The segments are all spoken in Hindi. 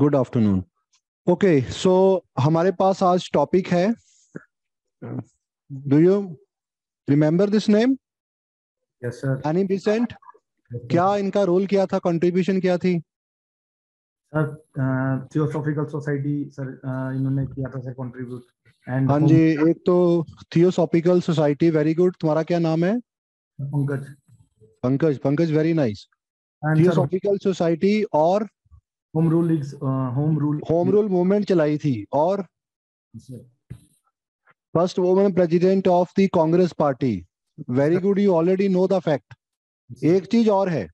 गुड आफ्टरनून ओके सो हमारे पास आज टॉपिक है do you remember this name Annie Besant क्या इनका रोल क्या था कंट्रीब्यूशन क्या थी सर थियोसॉफिकल सोसाइटी सर इन्होंने किया था सर कंट्रीब्यूट एंड हाँ जी एक तो थियोसॉफिकल सोसाइटी वेरी गुड तुम्हारा क्या नाम है Pankaj Pankaj Pankaj very nice theosophical society और home rule home rule home rule movement चलाई थी और first women president of the Congress party very good you already know the fact एक चीज और है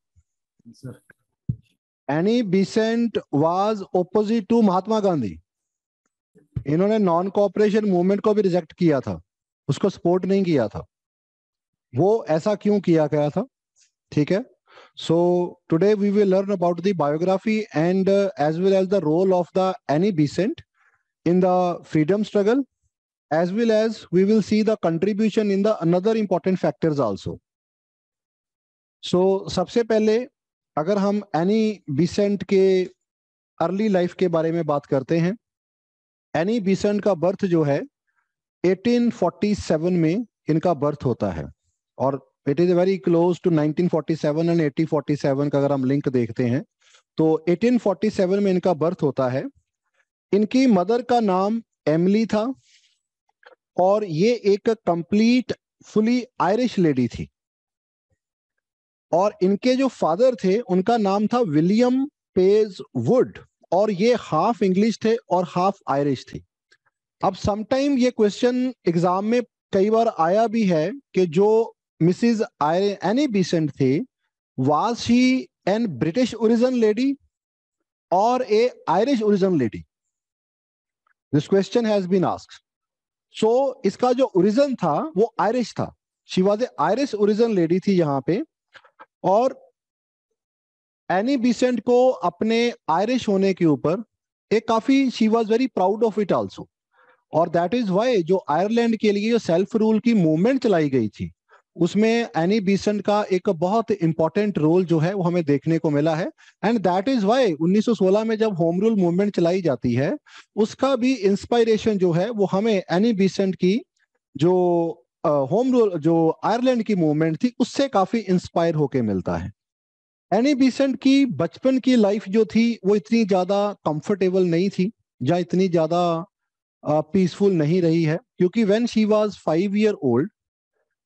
Annie Besant was opposite to Mahatma Gandhi इन्होंने नॉन कॉपरेशन मूवमेंट को भी रिजेक्ट किया था उसको सपोर्ट नहीं किया था वो ऐसा क्यों किया गया था ठीक है So today we will learn about the biography and uh, as well as the role of the Annie Besant in the freedom struggle, as well as we will see the contribution in the another important factors also. So sabse pehle agar hum Annie besant ke early life ke bare mein baat karte hain Annie besant ka birth jo hai 1847 mein inka birth hota hai और it is very close to 1947 and 1847 का अगर हम लिंक देखते हैं तो 1847 में इनका बर्थ होता है इनकी मदर का नाम एमली था और ये एक कंप्लीट फुली आयरिश लेडी थी और इनके जो फादर थे उनका नाम था विलियम पेज वुड और ये हाफ इंग्लिश थे और हाफ आयरिश थी अब समटाइम ये क्वेश्चन एग्जाम में कई बार आया भी है कि जो Mrs. I, Annie Besant थी was she an British origin lady or a Irish origin lady? This question has been asked. So इसका जो origin था वो Irish था She was a Irish origin lady थी यहाँ पे और एनी बिसेंट को अपने आयरिश होने के ऊपर एक काफी she was very proud of it also और दैट इज वाई जो आयरलैंड के लिए जो सेल्फ रूल की मूवमेंट चलाई गई थी उसमें एनी बीसेंट का एक बहुत इंपॉर्टेंट रोल जो है वो हमें देखने को मिला है एंड दैट इज वाई 1916 में जब होम रूल मूवमेंट चलाई जाती है उसका भी इंस्पायरेशन जो है वो हमें एनी बीसेंट की जो होम रूल जो आयरलैंड की मूवमेंट थी उससे काफी इंस्पायर होके मिलता है एनी बीसेंट की बचपन की लाइफ जो थी वो इतनी ज्यादा कंफर्टेबल नहीं थी या इतनी ज्यादा पीसफुल नहीं रही है क्योंकि when she was five year old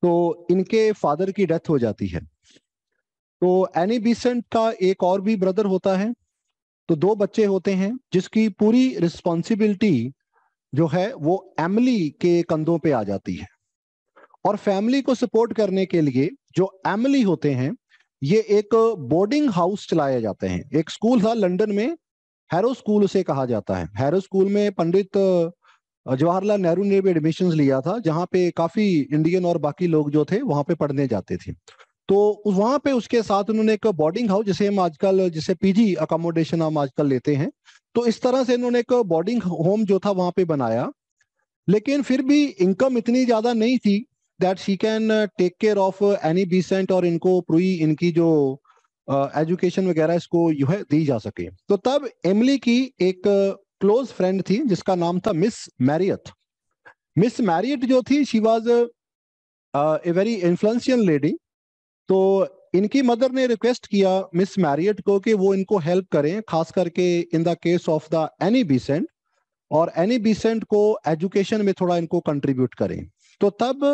तो इनके फादर की डेथ हो जाती है तो एनी बीसेंट का एक और भी ब्रदर होता है तो दो बच्चे होते हैं जिसकी पूरी रिस्पॉन्सिबिलिटी जो है वो एमली के कंधों पे आ जाती है और फैमिली को सपोर्ट करने के लिए जो एमली होते हैं ये एक बोर्डिंग हाउस चलाए जाते हैं एक स्कूल था लंदन में हैरो स्कूल उसे कहा जाता है हैरो स्कूल में पंडित जवाहरलाल नेहरू ने भी एडमिशन लिया था जहाँ पे काफी इंडियन और बाकी लोग जो थे वहां पे पढ़ने जाते थे तो वहां पे उसके साथ उन्होंने एक बोर्डिंग हाउस जिसे हम आजकल जिसे पीजी अकोमोडेशन हम आजकल लेते हैं तो इस तरह से इन्होंने एक बोर्डिंग होम जो था वहां पे बनाया लेकिन फिर भी इनकम इतनी ज्यादा नहीं थी that she can take care of Annie Besant और इनको पूरी इनकी जो एजुकेशन uh, वगैरह इसको जो है दी जा सके तो तब एमली की एक क्लोज फ्रेंड थी जिसका नाम था मिस मैरियट मिस मैरियट जो थी she was a very influential lady तो इनकी मदर ने रिक्वेस्ट किया मिस मैरियट को कि वो इनको हेल्प करें खास करके in the case of the Annie Besant और एनी बीसेंट को एजुकेशन में थोड़ा इनको कंट्रीब्यूट करें तो तब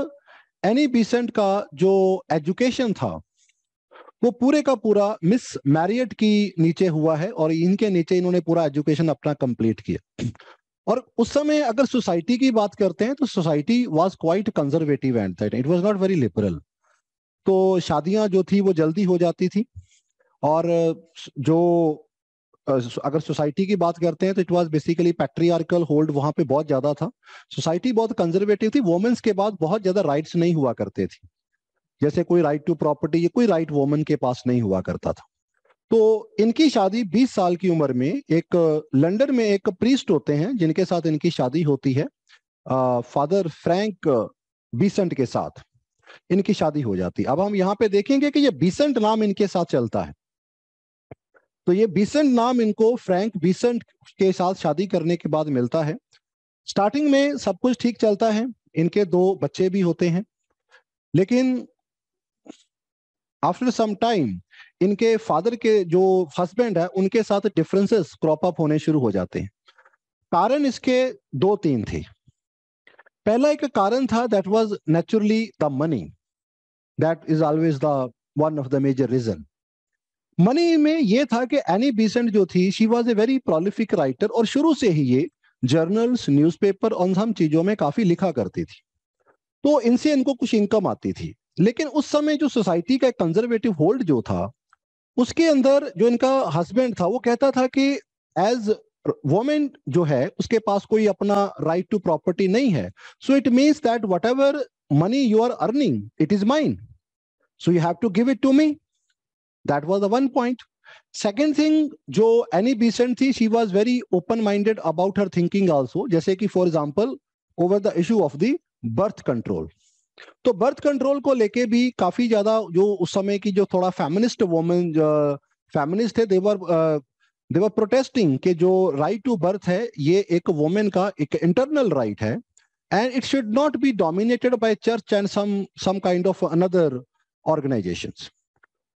एनी बीसेंट का जो एजुकेशन था वो पूरे का पूरा मिस मैरियट की नीचे हुआ है और इनके नीचे इन्होंने पूरा एजुकेशन अपना कंप्लीट किया और उस समय अगर सोसाइटी की बात करते हैं तो society was quite conservative and that it was not very liberal तो शादियां जो थी वो जल्दी हो जाती थी और जो अगर सोसाइटी की बात करते हैं तो it was basically patriarchal hold वहां पे बहुत ज्यादा था सोसाइटी बहुत कंजर्वेटिव थी वोमेंस के बाद बहुत ज्यादा राइट्स नहीं हुआ करते थे जैसे कोई राइट टू प्रॉपर्टी ये कोई राइट वोमन के पास नहीं हुआ करता था तो इनकी शादी 20 साल की उम्र में एक लंदन में एक प्रीस्ट होते हैं जिनके साथ इनकी शादी होती है आ, फादर फ्रैंक बीसेंट के साथ इनकी शादी हो जाती है अब हम यहाँ पे देखेंगे कि ये बीसेंट नाम इनके साथ चलता है तो ये बीसेंट नाम इनको फ्रैंक बीसेंट के साथ शादी करने के बाद मिलता है स्टार्टिंग में सब कुछ ठीक चलता है इनके दो बच्चे भी होते हैं लेकिन आफ्टर सम टाइम इनके फादर के जो हस्बैंड है उनके साथ डिफरेंसेस क्रॉप अप होने शुरू हो जाते हैं कारण इसके दो तीन थे पहला एक कारण था that was naturally the money that is always the one of the major reason money में ये था कि एनी बीसेंट जो थी she was a very prolific writer और शुरू से ही ये जर्नल्स न्यूज़पेपर और हम चीजों में काफी लिखा करती थी तो इनसे इनको कुछ इनकम आती थी लेकिन उस समय जो सोसाइटी का एक कंजर्वेटिव होल्ड जो था उसके अंदर जो इनका हस्बैंड था वो कहता था कि एज वोमेन जो है उसके पास कोई अपना राइट टू प्रॉपर्टी नहीं है so it means that whatever money you are earning it is mine so you have to give it to me that was the one point second thing जो एनी बीसेंट थी she was very open minded about her thinking also जैसे कि for example over the issue of the birth control तो बर्थ कंट्रोल को लेके भी काफी ज्यादा जो उस समय की जो थोड़ा फेमिनिस्ट वोमेन फेमिनिस्ट थे देवर देवर प्रोटेस्टिंग के जो राइट टू बर्थ है ये एक वोमेन का एक इंटरनल राइट है and it should not be dominated by church and some some kind of another organisation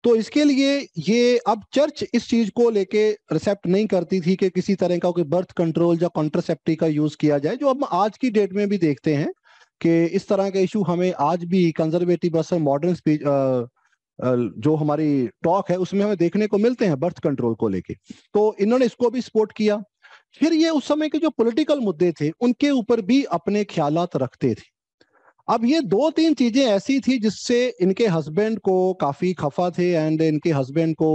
तो इसके लिए ये अब चर्च इस चीज को लेके रिसेप्ट नहीं करती थी कि किसी तरह का कोई बर्थ कंट्रोल या कॉन्ट्रसेप्टिव का यूज किया जाए जो हम आज की डेट में भी देखते हैं कि इस तरह के इशू हमें आज भी कंजर्वेटिव असर मॉडर्न स्पीच जो हमारी टॉक है उसमें हमें देखने को मिलते हैं बर्थ कंट्रोल को लेके तो इन्होंने इसको भी सपोर्ट किया फिर ये उस समय के जो पॉलिटिकल मुद्दे थे उनके ऊपर भी अपने ख्याल रखते थे अब ये दो तीन चीजें ऐसी थी जिससे इनके हस्बैंड को काफी खफा थे एंड इनके हस्बैंड को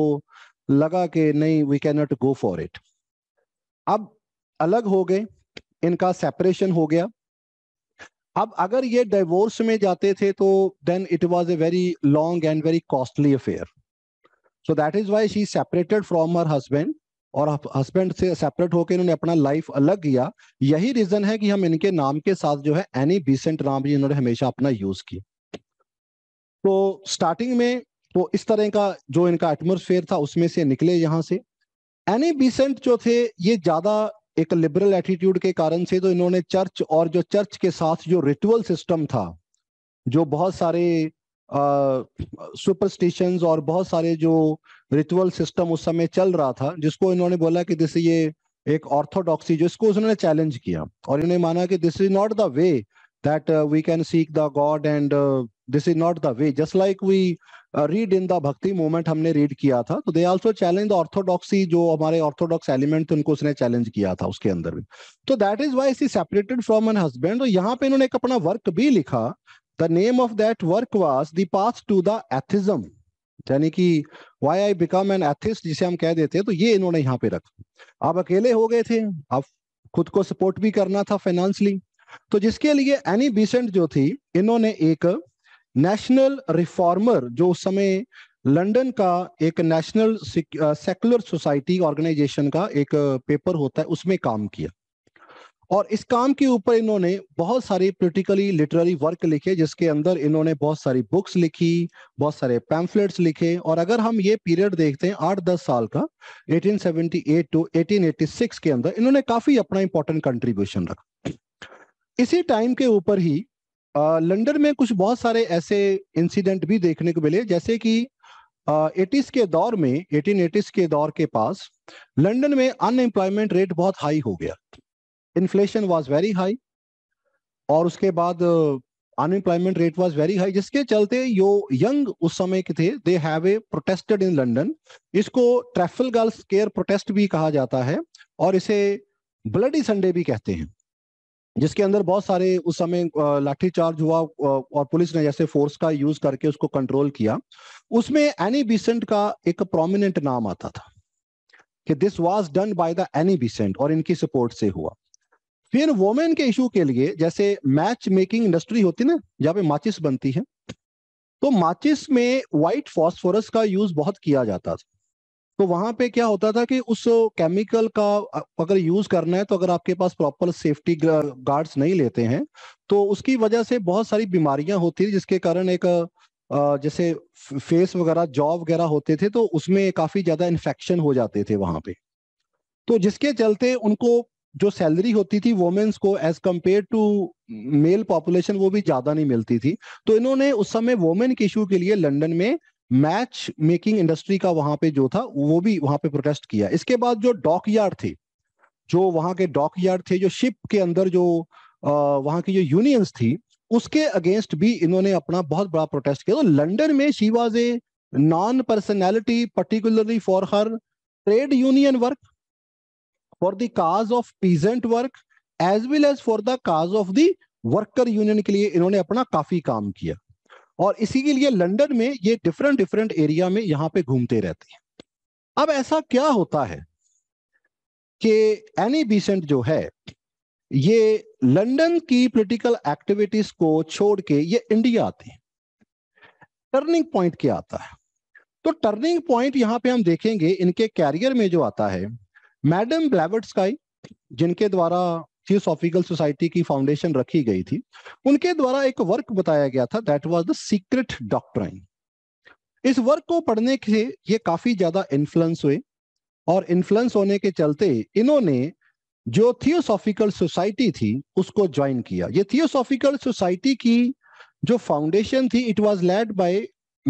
लगा कि नहीं we can not go for it अब अलग हो गए इनका सेपरेशन हो गया अब अगर ये डिवोर्स में जाते थे तो then it was a very long and very costly affair so that is why she separated from her husband और हस्बैंड से सेपरेट होकर इन्होंने अपना लाइफ अलग किया यही रीजन है कि हम इनके नाम के साथ जो है एनी बीसेंट नाम इन्होंने हमेशा अपना यूज किया तो स्टार्टिंग में तो इस तरह का जो इनका एटमोसफेयर था उसमें से निकले यहाँ से एनी बीसेंट जो थे ये ज्यादा एक लिबरल एटीट्यूड के कारण से तो इन्होंने चर्च और जो चर्च के साथ जो रिचुअल सिस्टम था जो बहुत सारे सुपरस्टिशन और बहुत सारे जो रिचुअल सिस्टम उस समय चल रहा था जिसको इन्होंने बोला कि दिस ये एक ऑर्थोडॉक्सी जिसको उन्होंने चैलेंज किया और इन्होंने माना कि this is not the way that uh, we can seek the God and uh, this is not the way. Just like we uh, read in the Bhakti movement हमने read किया था तो they also challenge the orthodoxy जो हमारे orthodox element थे उनको उसने challenge किया था उसके अंदर भी तो that is why she separated from her husband और यहाँ पे इन्होंने एक अपना वर्क भी लिखा the name of that work was the path to the atheism यानी कि why I become an atheist जिसे हम कह देते हैं तो ये इन्होंने यहाँ पे रखा आप अकेले हो गए थे आप खुद को सपोर्ट भी करना था फाइनेंसली तो जिसके लिए एनी बीसेंट जो थी इन्होंने एक नेशनल रिफॉर्मर जो उस समय लंदन का एक नेशनल सेकुलर सोसाइटी ऑर्गेनाइजेशन का एक पेपर होता है उसमें काम किया और इस काम के ऊपर इन्होंने बहुत सारी पोलिटिकली लिटरेरी वर्क लिखे जिसके अंदर इन्होंने बहुत सारी बुक्स लिखी बहुत सारे पैम्फलेट्स लिखे और अगर हम ये पीरियड देखते हैं आठ दस साल का 1878 टू 1886 के अंदर इन्होंने काफी अपना इंपॉर्टेंट कंट्रीब्यूशन रखा इसी टाइम के ऊपर ही लंदन में कुछ बहुत सारे ऐसे इंसिडेंट भी देखने को मिले जैसे कि एटीज के दौर में एटीन एटीज के दौर के पास लंदन में अनएम्प्लॉयमेंट रेट बहुत हाई हो गया इन्फ्लेशन वाज वेरी हाई और उसके बाद unemployment rate was very high जिसके चलते यो यंग उस समय के थे they have a protested in London इसको ट्रैफल गर्ल्स केयर प्रोटेस्ट भी कहा जाता है और इसे ब्लडी संडे भी कहते हैं जिसके अंदर बहुत सारे उस समय लाठीचार्ज हुआ और पुलिस ने जैसे फोर्स का यूज करके उसको कंट्रोल किया उसमें एनी बीसेंट का एक प्रोमिनेंट नाम आता था कि this was done by the Annie Besant और इनकी सपोर्ट से हुआ फिर वोमेन के इशू के लिए जैसे मैच मेकिंग इंडस्ट्री होती ना जहाँ पे माचिस बनती है तो माचिस में व्हाइट फॉस्फोरस का यूज बहुत किया जाता था तो वहां पे क्या होता था कि उस केमिकल का अगर यूज करना है तो अगर आपके पास प्रॉपर सेफ्टी गार्ड्स नहीं लेते हैं तो उसकी वजह से बहुत सारी बीमारियां होती थी जिसके कारण एक जैसे फेस वगैरह जॉ वगैरह होते थे तो उसमें काफी ज्यादा इन्फेक्शन हो जाते थे वहां पे तो जिसके चलते उनको जो सैलरी होती थी वोमेन्स को as compare to male population वो भी ज्यादा नहीं मिलती थी तो इन्होंने उस समय वोमेन के इशू के लिए लंदन में मैच मेकिंग इंडस्ट्री का वहां पे जो था वो भी वहां पे प्रोटेस्ट किया इसके बाद जो डॉक यार्ड थे जो वहां के डॉक यार्ड थे जो शिप के अंदर जो वहां की जो यूनियंस थी उसके अगेंस्ट भी इन्होंने अपना बहुत बड़ा प्रोटेस्ट किया तो लंडन में she was a known personality particularly for her trade union work for the cause of peasant work as well as for the cause of the worker union के लिए इन्होंने अपना काफी काम किया और इसी के लिए लंदन में ये डिफरेंट डिफरेंट एरिया में यहाँ पे घूमते रहते हैं अब ऐसा क्या होता है कि एनी बीसेंट जो है ये लंदन की पॉलिटिकल एक्टिविटीज को छोड़ के ये इंडिया आते हैं टर्निंग पॉइंट क्या आता है तो टर्निंग पॉइंट यहाँ पे हम देखेंगे इनके कैरियर में जो आता है मैडम ब्लेवर्ट स्काई जिनके द्वारा थियोसॉफिकल सोसाइटी की फाउंडेशन रखी गई थी उनके द्वारा एक वर्क बताया गया था that was the secret doctrine इस वर्क को पढ़ने से ये काफी ज्यादा इन्फ्लुएंस हुए और इन्फ्लुएंस होने के चलते इन्होंने जो थियोसॉफिकल सोसाइटी थी उसको ज्वाइन किया ये थियोसॉफिकल सोसाइटी की जो फाउंडेशन थी it was led by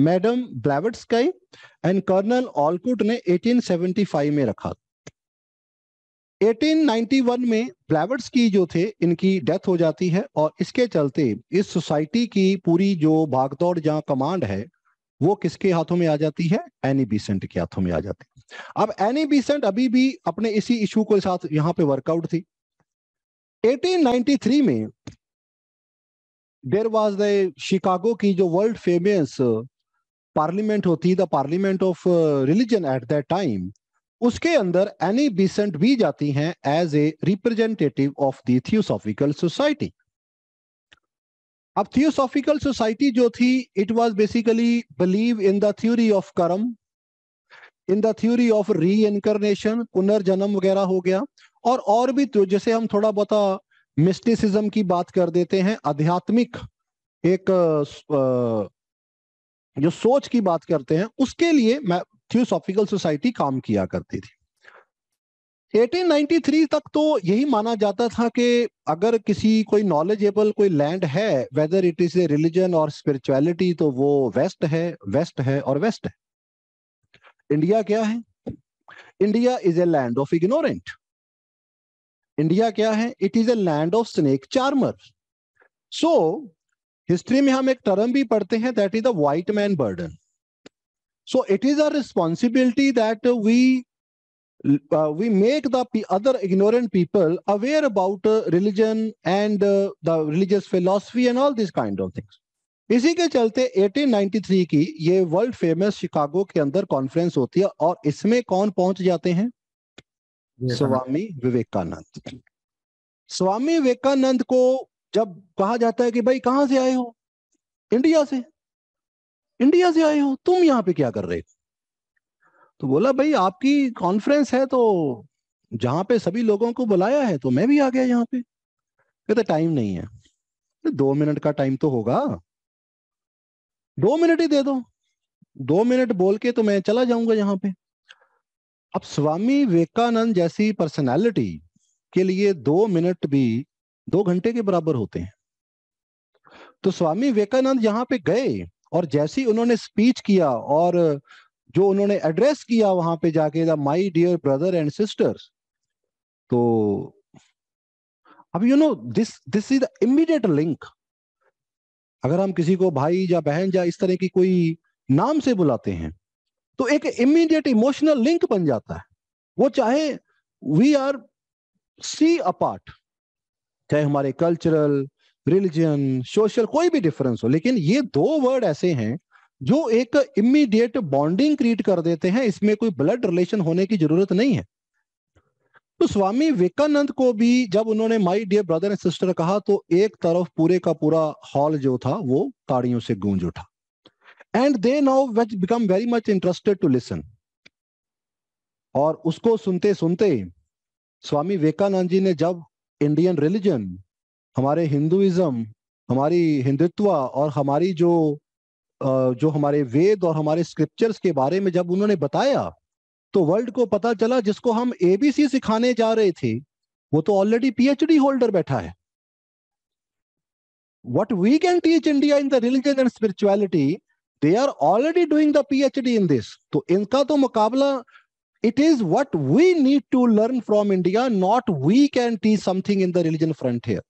madam Blavatsky and colonel Olcott ने 1875 में रखा 1891 में प्लेवर्स की जो थे इनकी डेथ हो जाती है और इसके चलते इस सोसाइटी की पूरी जो भागदौड़ जहां कमांड है वो किसके हाथों में आ जाती है एनी बीसेंट के हाथों में आ जाती है अब एनी बीसेंट अभी भी अपने इसी इशू के साथ यहां पे वर्कआउट थी 1893 में देर वॉज द शिकागो की जो वर्ल्ड फेमस पार्लियामेंट होती the parliament of religion at that time उसके अंदर एनी बीसेंट भी जाती हैं as a representative of the theosophical society अब थियोसॉफिकल सोसाइटी जो थी it was basically believe in the theory of karma in the theory of reincarnation पुनर्जन्म वगैरह हो गया और और भी तो जैसे हम थोड़ा बहुत मिस्टिसिज्म की बात कर देते हैं आध्यात्मिक एक जो सोच की बात करते हैं उसके लिए मैं थियोसॉफिकल सोसाइटी काम किया करती थी 1893 तक तो यही माना जाता था कि अगर किसी कोई नॉलेजेबल कोई लैंड है whether it is a religion और स्पिरिचुअलिटी तो वो वेस्ट है वेस्ट है और वेस्ट है इंडिया क्या है India is a land of ignorant India क्या है it is a land of snake charmer so history में हम एक टर्म भी पढ़ते हैं that is the white man burden So it is our responsibility that uh, we uh, we make the other ignorant people aware about uh, religion and uh, the religious philosophy and all these kind of things. इसी के चलते 1893 की ये वर्ल्ड फेमस शिकागो के अंदर कॉन्फ्रेंस होती है और इसमें कौन पहुंच जाते हैं स्वामी विवेकानंद स्वामी विवेकानंद को जब कहा जाता है कि भाई कहां से आए हो इंडिया से इंडिया से आए हो तुम यहाँ पे क्या कर रहे हो तो बोला भाई आपकी कॉन्फ्रेंस है तो जहां पे सभी लोगों को बुलाया है तो मैं भी आ गया यहाँ पे कहते टाइम नहीं है तो दो मिनट का टाइम तो होगा दो मिनट ही दे दो दो मिनट बोल के तो मैं चला जाऊंगा यहाँ पे अब स्वामी विवेकानंद जैसी पर्सनैलिटी के लिए दो मिनट भी दो घंटे के बराबर होते हैं तो स्वामी विवेकानंद यहाँ पे गए और जैसे ही उन्होंने स्पीच किया और जो उन्होंने एड्रेस किया वहां पे जाके the my dear brother and sisters तो अब you know this this is the immediate link अगर हम किसी को भाई या बहन या इस तरह की कोई नाम से बुलाते हैं तो एक इमीडिएट इमोशनल लिंक बन जाता है वो चाहे वी आर सी अपार्ट चाहे हमारे कल्चरल रिलीजन सोशल कोई भी डिफरेंस हो लेकिन ये दो वर्ड ऐसे हैं जो एक इमीडिएट बॉन्डिंग क्रिएट कर देते हैं इसमें कोई ब्लड रिलेशन होने की जरूरत नहीं है तो स्वामी विवेकानंद को भी जब उन्होंने my dear brother and sister कहा तो एक तरफ पूरे का पूरा हॉल जो था वो ताड़ियों से गूंज उठा and they now which become very much interested to listen और उसको सुनते सुनते स्वामी विवेकानंद जी ने जब इंडियन रिलीजन हमारे हिंदुइज्म हमारी हिंदुत्व और हमारी जो जो हमारे वेद और हमारे स्क्रिप्चर्स के बारे में जब उन्होंने बताया तो वर्ल्ड को पता चला जिसको हम एबीसी सिखाने जा रहे थे वो तो ऑलरेडी पीएचडी होल्डर बैठा है what we can teach India in the religion and spirituality they are already doing the PhD in this तो इनका तो मुकाबला it is what we need to learn from India not we can teach something in the religion frontier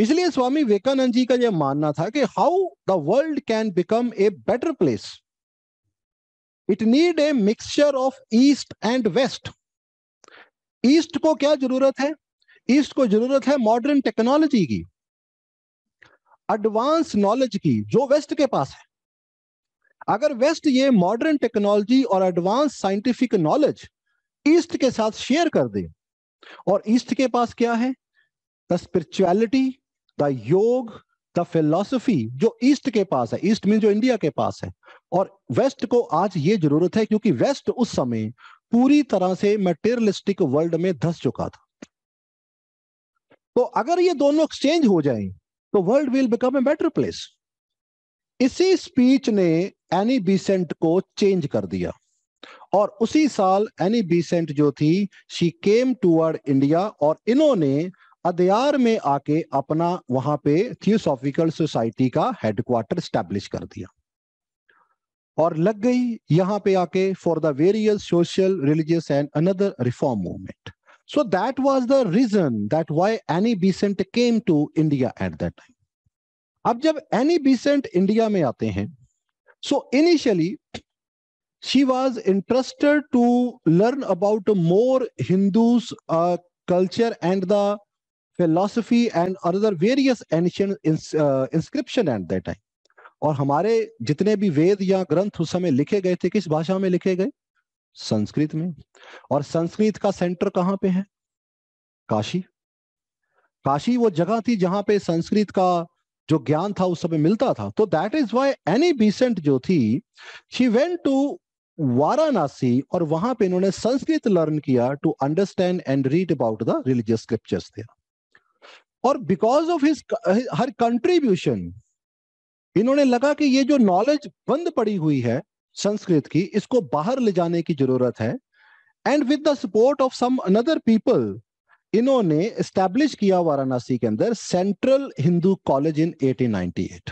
इसलिए स्वामी विवेकानंद जी का यह मानना था कि how the world can become a better place it need a mixture of east and west east को क्या जरूरत है ईस्ट को जरूरत है मॉडर्न टेक्नोलॉजी की एडवांस नॉलेज की जो वेस्ट के पास है अगर वेस्ट ये मॉडर्न टेक्नोलॉजी और एडवांस साइंटिफिक नॉलेज ईस्ट के साथ शेयर कर दे और ईस्ट के पास क्या है the spirituality the yoga the philosophy जो ईस्ट के पास है ईस्ट मीन जो इंडिया के पास है और वेस्ट को आज ये जरूरत है क्योंकि वेस्ट उस समय पूरी तरह से मटेरियलिस्टिक वर्ल्ड में धस चुका था तो अगर ये दोनों एक्सचेंज हो जाएं तो world will become a better place इसी स्पीच ने एनी बीसेंट को चेंज कर दिया और उसी साल एनी बीसेंट जो थी शी केम टूवर्ड इंडिया और इन्होंने अदयार में आके अपना वहां पे थियोसॉफिकल सोसाइटी का हेडक्वार्टर स्टैब्लिश कर दिया और लग गई यहां पे आके for the various social religious and another reform movement so that was the reason that why Annie Besant came to India at that time अब जब एनी बीसेंट इंडिया में आते हैं so initially she was interested to learn about more Hindus uh, culture and the philosophy and other various uh, inscription at that time और हमारे जितने भी वेद या ग्रंथ उस समय लिखे गए थे किस भाषा में लिखे गए संस्कृत में और संस्कृत का सेंटर कहाँ पे है काशी काशी वो जगह थी जहां पे संस्कृत का जो ज्ञान था उस समय मिलता था तो that is why Annie Besant जो थी शी वेंट टू वाराणसी और वहां पे इन्होंने संस्कृत लर्न किया to understand and read about the religious scriptures there और because of his her contribution इन्होंने लगा कि ये जो नॉलेज बंद पड़ी हुई है संस्कृत की इसको बाहर ले जाने की जरूरत है and with the support of some another people इन्होंने स्टैब्लिश किया वाराणसी के अंदर सेंट्रल हिंदू कॉलेज इन 1898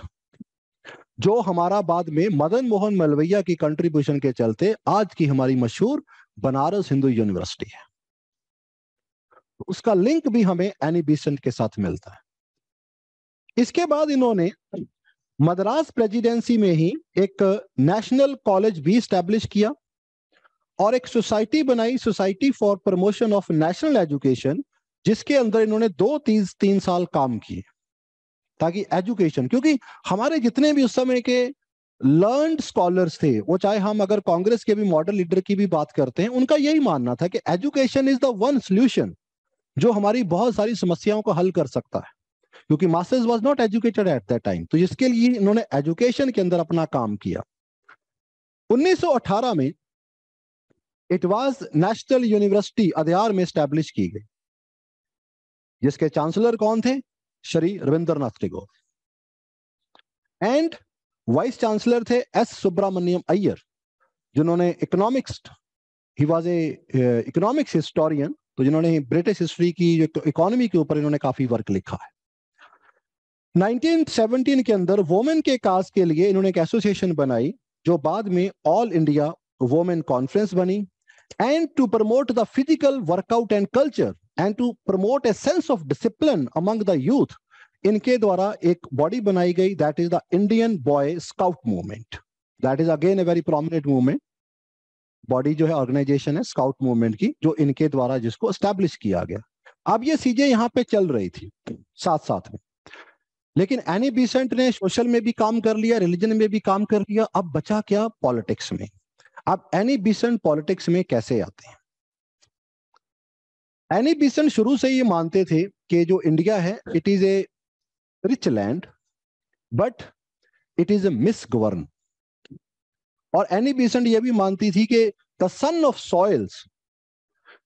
जो हमारा बाद में मदन मोहन मलवैया की कंट्रीब्यूशन के चलते आज की हमारी मशहूर बनारस हिंदू यूनिवर्सिटी है उसका लिंक भी हमें एनी बीसेंट के साथ मिलता है इसके बाद इन्होंने मद्रास प्रेसिडेंसी में ही एक नेशनल कॉलेज भी स्टैब्लिश किया और एक सोसाइटी बनाई society for promotion of national education जिसके अंदर इन्होंने दो तीन तीन साल काम किए ताकि एजुकेशन क्योंकि हमारे जितने भी उस समय के लर्न स्कॉलर्स थे वो चाहे हम अगर कांग्रेस के भी मॉडल लीडर की भी बात करते हैं उनका यही मानना था कि education is the one solution जो हमारी बहुत सारी समस्याओं को हल कर सकता है क्योंकि masters was not educated at that time तो इसके लिए इन्होंने एजुकेशन के अंदर अपना काम किया 1918 में it was national university Adyar में स्टैब्लिश की गई जिसके चांसलर कौन थे Shri Rabindranath Tagore and vice chancellor थे एस सुब्रमण्यम अय्यर जिन्होंने इकोनॉमिक्स ही वॉज ए इकोनॉमिक्स हिस्टोरियन तो जिन्होंने ब्रिटिश हिस्ट्री की जो इकोनॉमी तो के ऊपर इन्होंने काफी वर्क लिखा है 1917 के अंदर वोमेन के काज के लिए इन्होंने एक एसोसिएशन बनाई जो बाद में ऑल इंडिया वोमेन कॉन्फ्रेंस बनी and to promote the physical workout and culture and to promote a sense of discipline among the youth इनके द्वारा एक बॉडी बनाई गई that is the Indian boy scout movement that is again a very prominent movement body जो है ऑर्गेनाइजेशन है स्काउट मूवमेंट की जो इनके द्वारा जिसको स्टैब्लिश किया गया अब ये चीजें यहाँ पे चल रही थी साथ साथ में लेकिन एनी बीसेंट ने सोशल में भी काम कर लिया रिलीजन में भी काम कर लिया अब बचा क्या पॉलिटिक्स में अब एनी बीसेंट पॉलिटिक्स में कैसे आते हैं एनी बीसेंट शुरू से ये मानते थे कि जो इंडिया है it is a rich land but it is a misgovern और एनी बीसेंट यह भी मानती थी कि the son of soils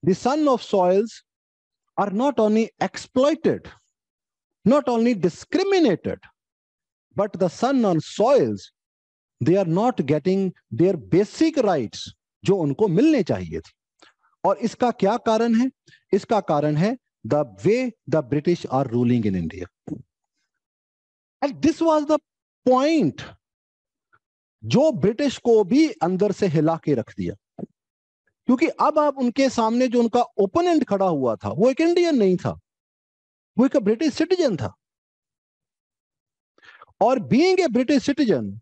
the son of soils are not only exploited not only discriminated but the son on soils they are not getting their basic rights जो उनको मिलने चाहिए थे और इसका क्या कारण है इसका कारण है the way the British are ruling in India and this was the point जो ब्रिटिश को भी अंदर से हिला के रख दिया क्योंकि अब आप उनके सामने जो उनका ओपोनेंट खड़ा हुआ था वो एक इंडियन नहीं था वो एक ब्रिटिश सिटीजन था और being a British citizen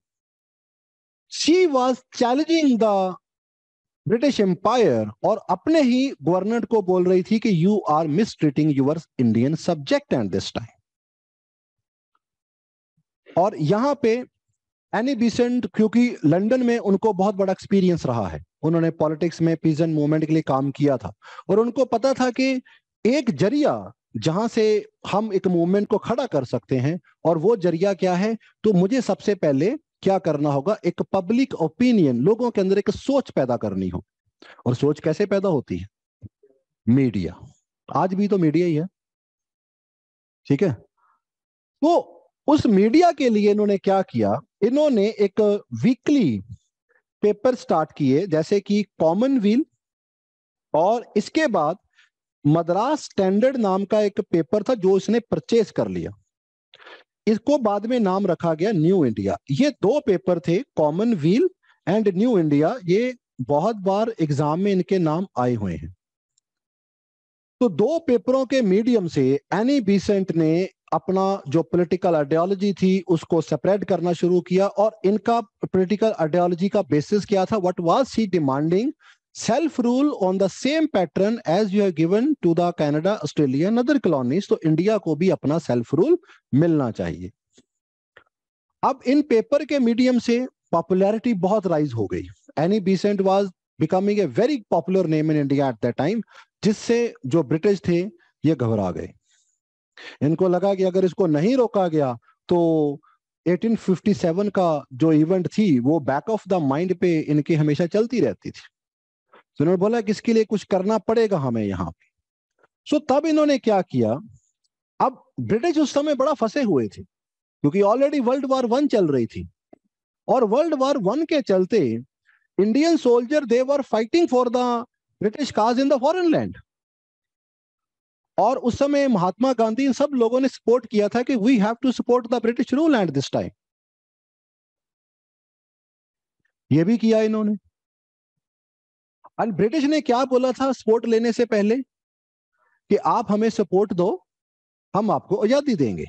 she was challenging the British empire और अपने ही गवर्नर को बोल रही थी कि you are mistreating your Indian subject at this time और यहां पे एनी बीसेंट क्योंकि लंदन में उनको बहुत बड़ा एक्सपीरियंस रहा है उन्होंने पॉलिटिक्स में पीजन मूवमेंट के लिए काम किया था और उनको पता था कि एक जरिया जहां से हम एक मूवमेंट को खड़ा कर सकते हैं और वो जरिया क्या है तो मुझे सबसे पहले क्या करना होगा एक पब्लिक ओपिनियन लोगों के अंदर एक सोच पैदा करनी हो और सोच कैसे पैदा होती है मीडिया आज भी तो मीडिया ही है ठीक है तो उस मीडिया के लिए इन्होंने क्या किया इन्होंने एक वीकली पेपर स्टार्ट किए जैसे कि कॉमनवील और इसके बाद मद्रास स्टैंडर्ड नाम का एक पेपर था जो इसने परचेस कर लिया इसको बाद में नाम रखा गया न्यू इंडिया ये दो पेपर थे Commonweal and New India ये बहुत बार एग्जाम में इनके नाम आए हुए हैं तो दो पेपरों के मीडियम से एनी बीसेंट ने अपना जो पॉलिटिकल आइडियोलॉजी थी उसको सेपरेट करना शुरू किया और इनका पॉलिटिकल आइडियोलॉजी का बेसिस क्या था what was she demanding self rule on the same pattern as you have given to the Canada Australia other colonies तो इंडिया को भी अपना सेल्फ रूल मिलना चाहिए अब इन पेपर के मीडियम से पॉपुलैरिटी बहुत राइज हो गई Annie Besant was becoming a very popular name in India at the time जिससे जो ब्रिटिश थे ये घबरा गए इनको लगा कि अगर इसको नहीं रोका गया तो 1857 का जो इवेंट थी वो बैक ऑफ द माइंड पे इनकी हमेशा चलती रहती थी तो इन्होंने बोला कि इसके लिए कुछ करना पड़ेगा हमें यहाँ पे सो तब इन्होंने क्या किया अब ब्रिटिश उस समय बड़ा फंसे हुए थे क्योंकि ऑलरेडी वर्ल्ड वार वन चल रही थी और वर्ल्ड वार वन के चलते Indian soldier they were fighting for the British cause in the foreign land और उस समय महात्मा गांधी इन सब लोगों ने सपोर्ट किया था कि we have to support the British rule and this time ये भी किया इन्होंने और ब्रिटिश ने क्या बोला था सपोर्ट लेने से पहले कि आप हमें सपोर्ट दो हम आपको आजादी देंगे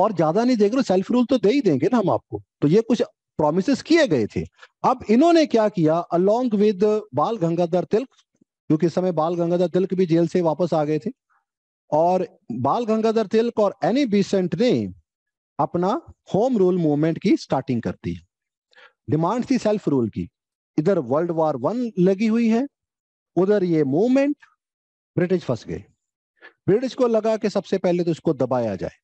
और ज्यादा नहीं देख रहे सेल्फ रूल तो दे ही देंगे ना हम आपको तो ये कुछ प्रोमिस किए गए थे अब इन्होंने क्या किया अलोंग विद बाल गंगाधर तिलक क्योंकि इस समय बाल गंगाधर तिलक भी जेल से वापस आ गए थे और बाल गंगाधर तिलक और एनी बीसेंट ने अपना होम रूल मूवमेंट की स्टार्टिंग कर दी डिमांड थी सेल्फ रूल की इधर वर्ल्ड वॉर वन लगी हुई है उधर ये मूवमेंट ब्रिटिश फंस गए ब्रिटिश को लगा कि सबसे पहले तो इसको दबाया जाए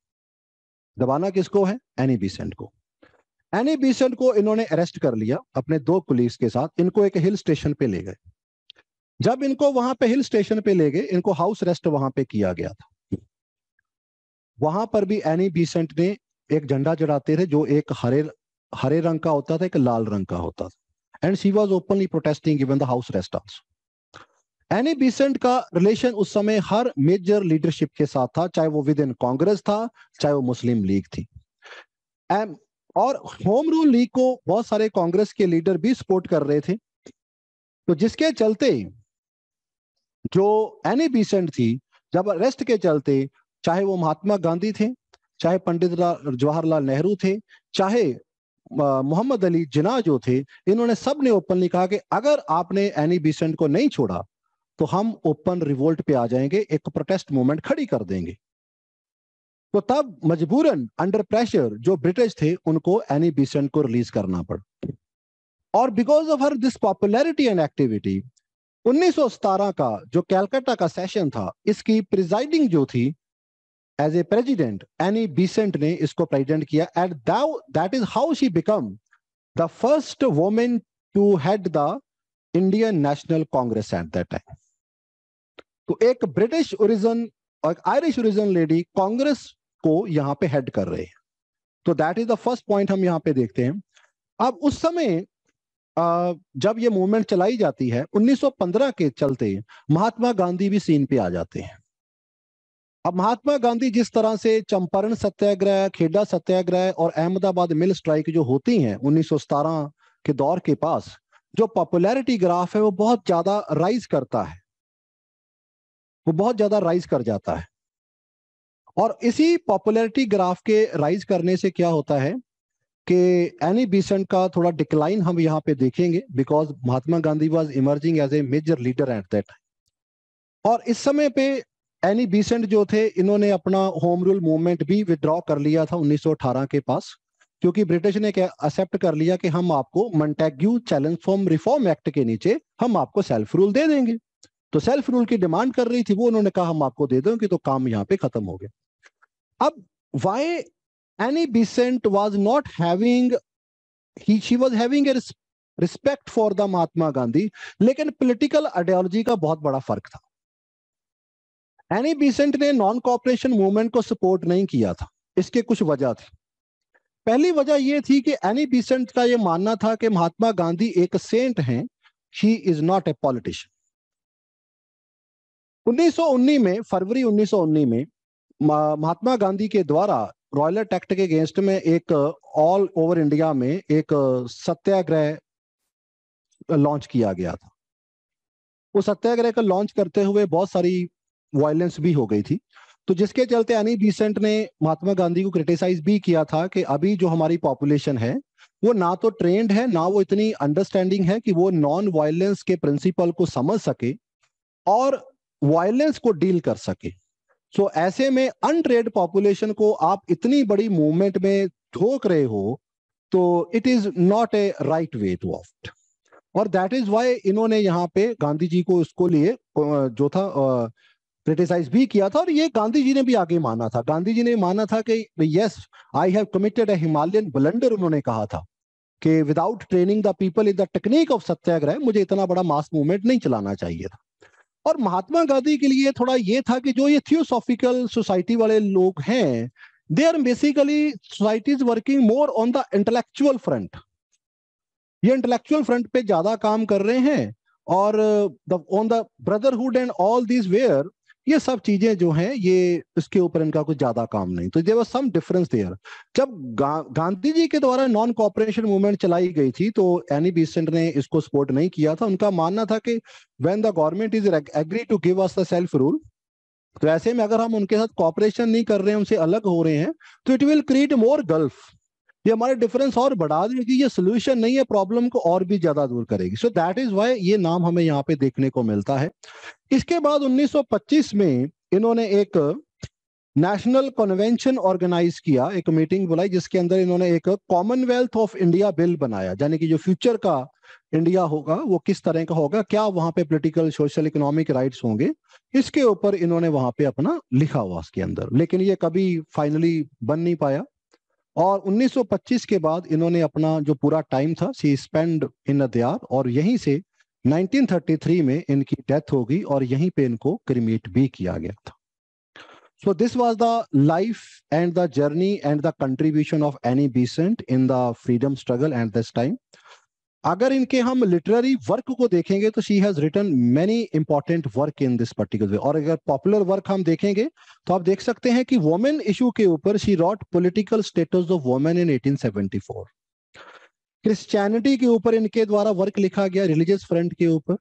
दबाना किसको है एनी बीसेंट को एनी बीसेंट को इन्होंने अरेस्ट कर लिया अपने दो पुलिस के साथ इनको एक हिल स्टेशन पे ले गए जब इनको वहां पे हिल स्टेशन पे ले गए इनको हाउस रेस्ट वहां पे किया गया था वहां पर भी एनी बीसेंट ने एक झंडा चढ़ाते थे जो एक हरे हरे रंग का होता था एक लाल रंग का होता था and she was openly protesting even the house arrest also Annie Besant का रिलेशन उस समय हर मेजर लीडरशिप के साथ था चाहे वो विद इन कांग्रेस था चाहे वो मुस्लिम लीग थी एम और होम रूल लीग को बहुत सारे कांग्रेस के लीडर भी सपोर्ट कर रहे थे तो जिसके चलते जो बीसेंट थी जब अरेस्ट के चलते चाहे वो महात्मा गांधी थे चाहे पंडित जवाहरलाल नेहरू थे चाहे मोहम्मद अली जिना जो थे इन्होंने सब ने ओपनली कहा कि अगर आपने एनी बीसेंट को नहीं छोड़ा तो हम ओपन रिवोल्ट पे आ जाएंगे एक प्रोटेस्ट मूवमेंट खड़ी कर देंगे तो तब मजबूरन अंडर प्रेशर जो ब्रिटिश थे उनको एनी बीसेंट को रिलीज करना पड़ा और because of her this popularity and activity उन्नीस का जो कैलकाटा का सेशन था इसकी प्रिजाइडिंग जो थी as a president Annie Besant ने इसको प्रेजिडेंट किया and that is how she become the first women to head the Indian National Congress at that time तो एक ब्रिटिश ओरिजन और एक आयरिश ओरिजन लेडी कांग्रेस को यहां पे हेड कर रहे हैं तो that is the first point हम यहां पे देखते हैं अब उस समय जब ये मूवमेंट चलाई जाती है 1915 के चलते महात्मा गांधी भी सीन पे आ जाते हैं अब महात्मा गांधी जिस तरह से चंपारण सत्याग्रह खेडा सत्याग्रह और अहमदाबाद मिल स्ट्राइक जो होती हैं 1917 के दौर के पास जो पॉपुलैरिटी ग्राफ है वो बहुत ज्यादा राइज करता है वो बहुत ज्यादा राइज कर जाता है और इसी पॉपुलैरिटी ग्राफ के राइज करने से क्या होता है कि एनी बीसेंट का थोड़ा डिक्लाइन हम यहाँ पे देखेंगे because Mahatma Gandhi was emerging as a major leader at that और इस समय पे एनी बीसेंट जो थे इन्होंने अपना होम रूल मूवमेंट भी विड्रॉ कर लिया था 1918 के पास क्योंकि ब्रिटिश ने क्या एक्सेप्ट कर लिया कि हम आपको Montagu Chelmsford reform act के नीचे हम आपको सेल्फ रूल दे देंगे तो सेल्फ रूल की डिमांड कर रही थी वो उन्होंने कहा हम आपको दे देंगे तो काम यहाँ पे खत्म हो गया अब why Annie Besant was not having, he, she was having a respect for the Mahatma Gandhi लेकिन पॉलिटिकल आइडियोलॉजी का बहुत बड़ा फर्क था एनी बीसेंट ने नॉन कॉपरेशन मूवमेंट को सपोर्ट नहीं किया था इसके कुछ वजह थी पहली वजह यह थी कि एनी बीसेंट का यह मानना था कि महात्मा गांधी एक सेंट हैं he is not a politician 1919 में फरवरी 1919 में महात्मा गांधी के द्वारा रॉयलर एक्ट के अगेंस्ट में एक ऑल ओवर इंडिया में एक uh, सत्याग्रह लॉन्च uh, किया गया था वो सत्याग्रह का लॉन्च करते हुए बहुत सारी वायलेंस भी हो गई थी तो जिसके चलते एनी बीसेंट ने महात्मा गांधी को क्रिटिसाइज भी किया था कि अभी जो हमारी पॉपुलेशन है वो ना तो ट्रेंड है ना वो इतनी अंडरस्टैंडिंग है कि वो नॉन वायलेंस के प्रिंसिपल को समझ सके और वायलेंस को डील कर सके सो so, ऐसे में अनट्रेड पॉपुलेशन को आप इतनी बड़ी मूवमेंट में ठोक रहे हो तो it is not a right way to opt और दैट इज वाई इन्होंने यहाँ पे गांधी जी को इसको लिए जो था क्रिटिसाइज भी किया था और ये गांधी जी ने भी आगे माना था गांधी जी ने माना था कि yes I have committed a Himalayan blunder उन्होंने कहा था कि without training the people in the technique of satyagraha मुझे इतना बड़ा मास मूवमेंट नहीं चलाना चाहिए था और महात्मा गांधी के लिए थोड़ा ये था कि जो ये थियोसॉफिकल सोसाइटी वाले लोग हैं they are basically society working more on the intellectual front ये इंटेलेक्चुअल फ्रंट पे ज्यादा काम कर रहे हैं और on the brotherhood and all this where ये सब चीजें जो हैं ये इसके ऊपर इनका कुछ ज्यादा काम नहीं तो देवर सम डिफरेंस देयर जब गा, गांधी जी के द्वारा नॉन कॉपरेशन मूवमेंट चलाई गई थी तो एनी बीसेंट ने इसको सपोर्ट नहीं किया था उनका मानना था कि when the government is agree to give us the self rule तो ऐसे में अगर हम उनके साथ कॉपरेशन नहीं कर रहे हैं उनसे अलग हो रहे हैं तो it will create more gulf ये हमारे डिफरेंस और बढ़ा देगी ये सोल्यूशन नहीं है प्रॉब्लम को और भी ज्यादा दूर करेगी सो दैट इज वाई ये नाम हमें यहाँ पे देखने को मिलता है इसके बाद 1925 में इन्होंने एक नेशनल कन्वेंशन ऑर्गेनाइज किया एक मीटिंग बुलाई जिसके अंदर इन्होंने एक कॉमनवेल्थ ऑफ इंडिया बिल बनाया यानी कि जो फ्यूचर का इंडिया होगा वो किस तरह का होगा क्या वहां पे पॉलिटिकल सोशल इकोनॉमिक राइट्स होंगे इसके ऊपर इन्होंने वहां पे अपना लिखा हुआ उसके अंदर लेकिन ये कभी फाइनली बन नहीं पाया और 1925 के बाद इन्होंने अपना जो पूरा टाइम था सी स्पेंड इन अदयार और यहीं से 1933 में इनकी डेथ हो गई और यहीं पे इनको क्रिमेट भी किया गया था so this was the life and the journey and the contribution of Annie Besant in the freedom struggle at this time अगर इनके हम लिटरेरी वर्क को देखेंगे तो she has written many important work in this particular way और अगर पॉपुलर वर्क हम देखेंगे तो आप देख सकते हैं कि वोमेन इशू के ऊपर she wrote political status of women in 1874 Christianity के ऊपर इनके द्वारा वर्क लिखा गया रिलीजियस फ्रंट के ऊपर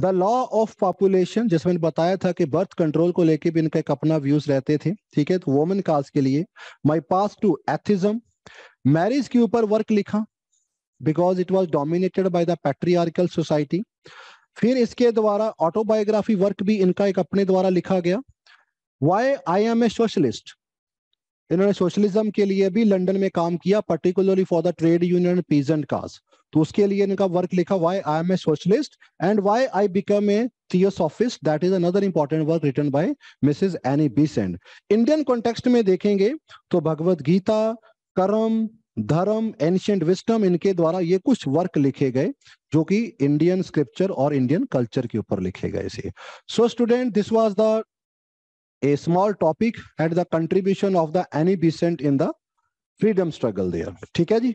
द लॉ ऑफ पॉपुलेशन जिसमें बताया था कि बर्थ कंट्रोल को लेके भी इनका एक अपना व्यूज रहते थे ठीक है तो वोमेन काज के लिए my path to atheism marriage के ऊपर वर्क लिखा because it was dominated by the patriarchal society फिर इसके द्वारा ऑटोबायोग्राफी वर्क भी इनका एक अपने द्वारा लिखा गया why I am a socialist इन्होंने सोशलिज्म के लिए भी लंदन में काम किया particularly for the trade union peasant cause तो उसके लिए इनका वर्क लिखा why I am a socialist and why I become a theosophist that is another important work written by Mrs Annie Besant Indian context में देखेंगे तो भगवत गीता कर्म धर्म एंशियंट विस्टम इनके द्वारा ये कुछ वर्क लिखे गए जो कि इंडियन स्क्रिप्चर और इंडियन कल्चर के ऊपर लिखे गए थे so student this was the a small topic at the contribution of the Annie Besant in the freedom struggle there ठीक है जी